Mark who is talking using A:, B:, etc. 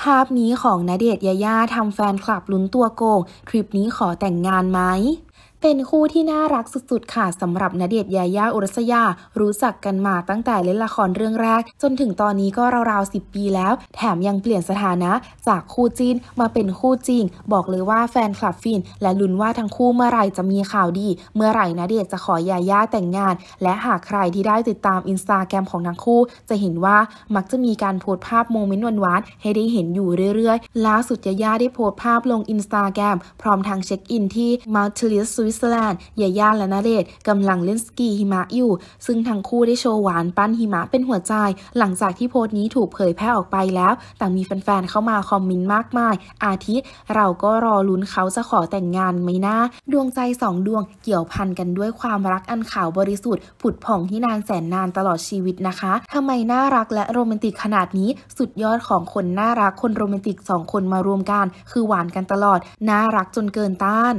A: ภาพนี้ของณเดชยาย่าทำแฟนคลับลุ้นตัวโกงทริปนี้ขอแต่งงานไหมเป็นคู่ที่น่ารักสุดๆค่ะสำหรับณเดชน์ยายาอุรัสยา รู้จักกันมาตั้งแต่เล่นละครเรื่องแรก จนถึงตอนนี้ก็ราวๆ 10 ปีแล้ว แถมยังเปลี่ยนสถานะจากคู่จีนมาเป็นคู่จริง บอกเลยว่าแฟนคลับฟิน และลุ้นว่าทั้งคู่เมื่อไหร่จะมีข่าวดี เมื่อไหร่ณเดชน์จะขอยายาแต่งงาน และหากใครที่ได้ติดตามอินสตาแกรมของทั้งคู่ จะเห็นว่ามักจะมีการโพสต์ภาพโมเมนต์หวานๆให้ได้เห็นอยู่เรื่อย ๆล่าสุดยายาได้โพสต์ภาพลงอินสตาแกรมพร้อมทางเช็คอินที่มา์ชล l สซูิสเซอร์แลนด์ยาย่าและนาเดตกำลังเล่นสกีหิมะอยู่ ซึ่งทั้งคู่ได้โชว์หวานปั้นหิมะเป็นหัวใจ หลังจากที่โพสต์นี้ถูกเผยแพร่ออกไปแล้ว ต่างมีแฟนๆเข้ามาคอมเมนต์มากมาย อาทิเราก็รอลุ้นเขาจะขอแต่งงานไหมนะดวงใจสองดวงเกี่ยวพันกันด้วยความรักอันขาวบริสุทธิ์ผุดผ่องที่นานแสนนานตลอดชีวิตนะคะทำไมน่ารักและโรแมนติกขนาดนี้สุดยอดของคนน่ารักคนโรแมนติกสองคนมารวมกัน คือหวานกันตลอดน่ารักจนเกินต้าน